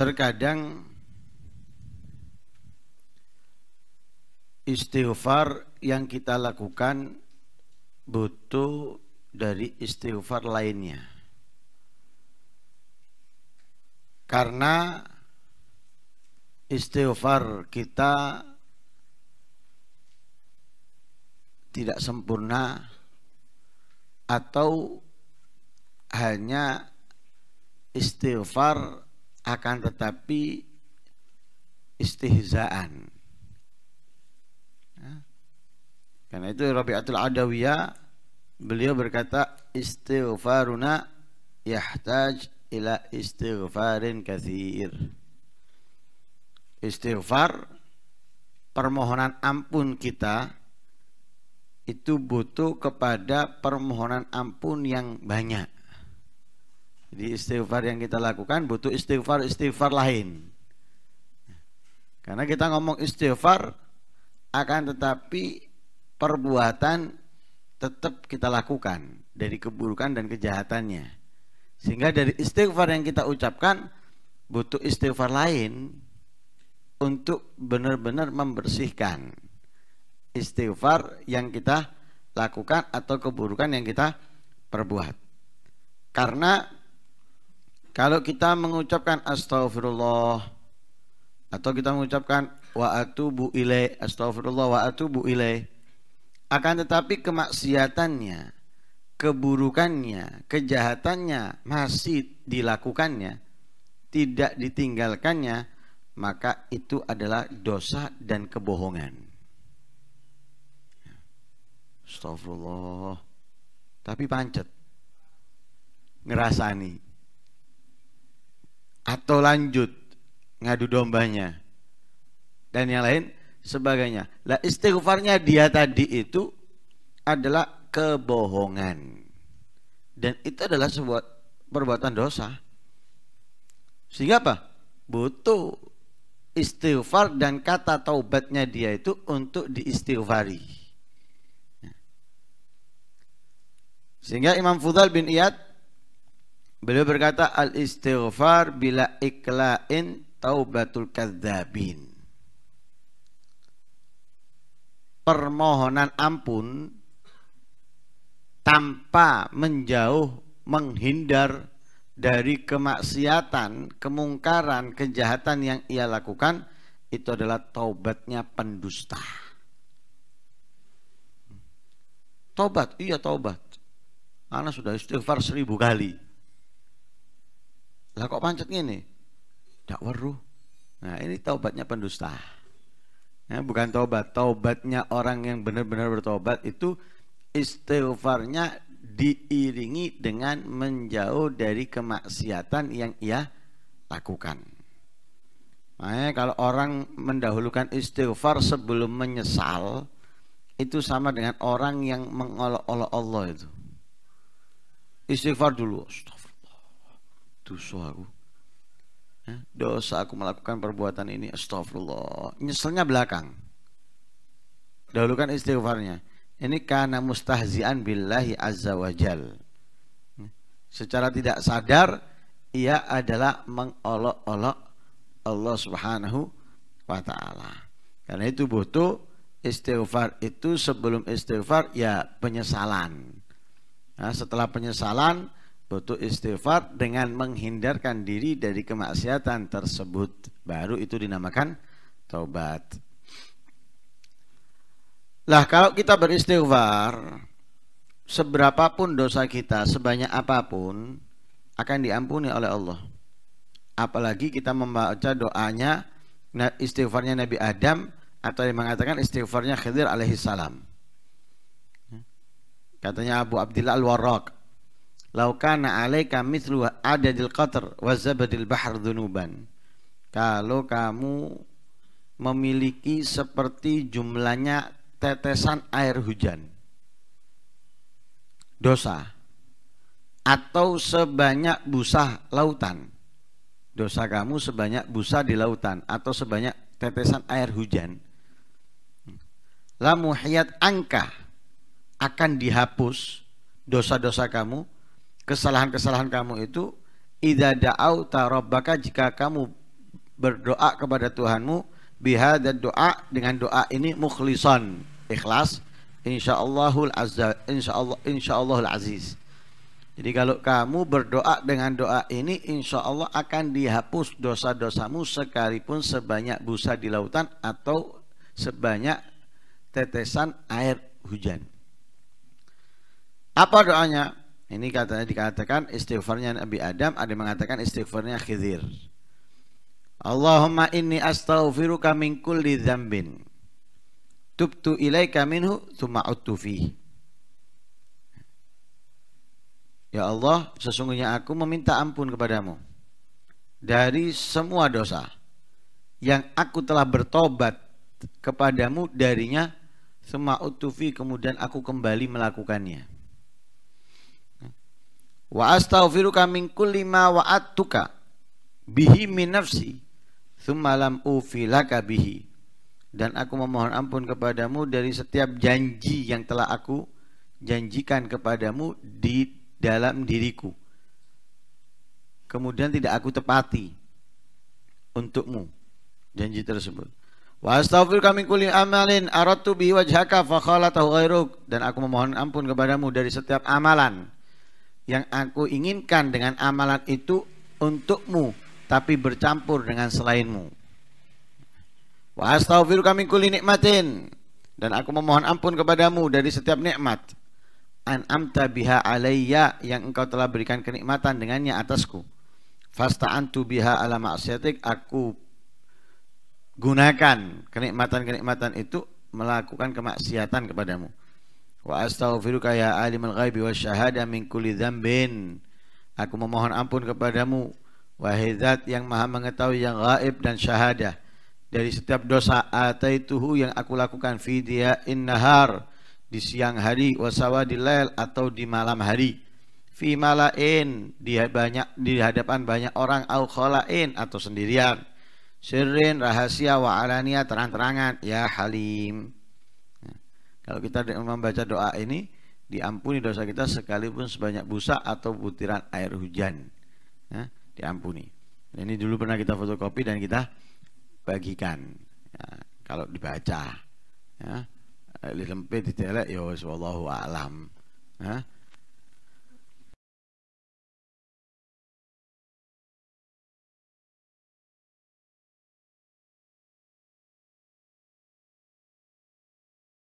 terkadang istighfar yang kita lakukan butuh dari istighfar lainnya. Karena istighfar kita tidak sempurna atau hanya istighfar akan tetapi istihzaan. Ya. Karena itu Rabi'atul Adawiyah beliau berkata istighfaruna yahtaj ila istighfarin kathir. Istighfar permohonan ampun kita itu butuh kepada permohonan ampun yang banyak. Jadi istighfar yang kita lakukan butuh istighfar-istighfar lain. Karena kita ngomong istighfar akan tetapi perbuatan tetap kita lakukan dari keburukan dan kejahatannya. Sehingga dari istighfar yang kita ucapkan butuh istighfar lain untuk benar-benar membersihkan istighfar yang kita lakukan atau keburukan yang kita perbuat. Karena kalau kita mengucapkan Astaghfirullah atau kita mengucapkan wa atubu ilai astagfirullah wa atubu ilai akan tetapi kemaksiatannya, keburukannya, kejahatannya masih dilakukannya, tidak ditinggalkannya, maka itu adalah dosa dan kebohongan. Astaghfirullah, Tapi pancet. Ngerasani atau lanjut ngadu dombanya dan yang lain sebagainya. Lah istighfarnya dia tadi itu adalah kebohongan. Dan itu adalah sebuah perbuatan dosa. Sehingga apa? Butuh istighfar dan kata taubatnya dia itu untuk diistighfari. Sehingga Imam Fudal bin Iyad Beliau berkata al istighfar bila iklain taubatul kadzabin. Permohonan ampun tanpa menjauh menghindar dari kemaksiatan, kemungkaran, kejahatan yang ia lakukan itu adalah taubatnya pendusta. Taubat, iya taubat. Anak sudah istighfar seribu kali. Lah kok pancet ngene? Dak weruh. Nah, ini taubatnya pendusta. Ya, bukan taubat, taubatnya orang yang benar-benar bertobat itu istighfarnya diiringi dengan menjauh dari kemaksiatan yang ia lakukan. Makanya kalau orang mendahulukan istighfar sebelum menyesal itu sama dengan orang yang mengolok-olok Allah itu. Istighfar dulu, astagfirullah dosa aku ya, dosa aku melakukan perbuatan ini astagfirullah nyeselnya belakang dahulukan istighfarnya ini karena mustahzian billahi azza wajal ya, secara tidak sadar ia adalah mengolok-olok Allah subhanahu wa ta'ala karena itu butuh istighfar itu sebelum istighfar ya penyesalan nah, setelah penyesalan butuh istighfar dengan menghindarkan diri dari kemaksiatan tersebut baru itu dinamakan taubat lah kalau kita beristighfar seberapapun dosa kita sebanyak apapun akan diampuni oleh Allah apalagi kita membaca doanya istighfarnya Nabi Adam atau yang mengatakan istighfarnya Khidir Alaihissalam. katanya Abu Abdillah al-Warraq Laukana alaika mithlu adadil qatar wa zabadil bahr dhunuban. Kalau kamu memiliki seperti jumlahnya tetesan air hujan. Dosa atau sebanyak busa lautan. Dosa kamu sebanyak busa di lautan atau sebanyak tetesan air hujan. La muhiyat angka akan dihapus dosa-dosa kamu kesalahan-kesalahan kamu itu idza da'auta rabbaka jika kamu berdoa kepada Tuhanmu dan doa dengan doa ini mukhlisan ikhlas insyaallahul azza insyaallah insyaallahul aziz jadi kalau kamu berdoa dengan doa ini insya Allah akan dihapus dosa-dosamu sekalipun sebanyak busa di lautan atau sebanyak tetesan air hujan. Apa doanya? Ini katanya dikatakan istighfarnya Nabi Adam, ada yang mengatakan istighfarnya Khidir. Allahumma inni astaghfiruka min kulli dzambin. Tubtu ilaika minhu tsumma utu Ya Allah, sesungguhnya aku meminta ampun kepadamu dari semua dosa yang aku telah bertobat kepadamu darinya, sema utufi kemudian aku kembali melakukannya. Wa astaghfiruka min kulli ma wa'adtuka bihi min nafsi thumma lam ufilaka bihi. Dan aku memohon ampun kepadamu dari setiap janji yang telah aku janjikan kepadamu di dalam diriku. Kemudian tidak aku tepati untukmu janji tersebut. Wa astaghfiruka min kulli amalin aradtu bihi wajhaka fa khalatahu ghairuk dan aku memohon ampun kepadamu dari setiap amalan yang aku inginkan dengan amalan itu untukmu tapi bercampur dengan selainmu wa astaghfiru kami kulli nikmatin dan aku memohon ampun kepadamu dari setiap nikmat An amta biha alayya yang engkau telah berikan kenikmatan dengannya atasku fasta'antu biha ala ma'asyatik aku gunakan kenikmatan-kenikmatan itu melakukan kemaksiatan kepadamu وأستغفرك يا ghaibi wa syahada min kulli dhanbin. Aku memohon ampun kepadamu Wahai zat yang maha mengetahui yang gaib dan syahada Dari setiap dosa ataituhu yang aku lakukan in nahar Di siang hari sawadi lail atau di malam hari Fi malain di, banyak, di hadapan banyak orang Au khalain atau sendirian Sirrin rahasia wa alania terang-terangan Ya Halim kalau kita membaca doa ini, diampuni dosa kita sekalipun sebanyak busa atau butiran air hujan. Ya, diampuni. Ini dulu pernah kita fotokopi dan kita bagikan. Ya, kalau dibaca, ya, di eh, ditelek, ya wallahu alam. Ya,